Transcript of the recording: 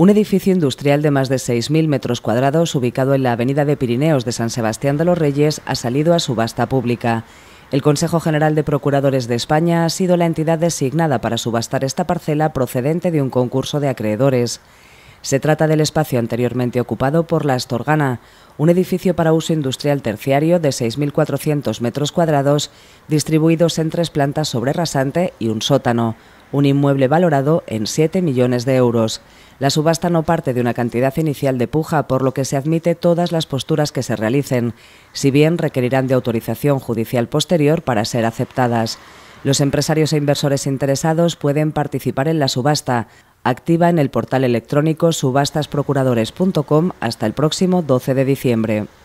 un edificio industrial de más de 6.000 metros cuadrados ubicado en la Avenida de Pirineos de San Sebastián de los Reyes ha salido a subasta pública. El Consejo General de Procuradores de España ha sido la entidad designada para subastar esta parcela procedente de un concurso de acreedores. Se trata del espacio anteriormente ocupado por la Astorgana, un edificio para uso industrial terciario de 6.400 metros cuadrados, distribuidos en tres plantas sobre rasante y un sótano un inmueble valorado en 7 millones de euros. La subasta no parte de una cantidad inicial de puja, por lo que se admite todas las posturas que se realicen, si bien requerirán de autorización judicial posterior para ser aceptadas. Los empresarios e inversores interesados pueden participar en la subasta, activa en el portal electrónico subastasprocuradores.com hasta el próximo 12 de diciembre.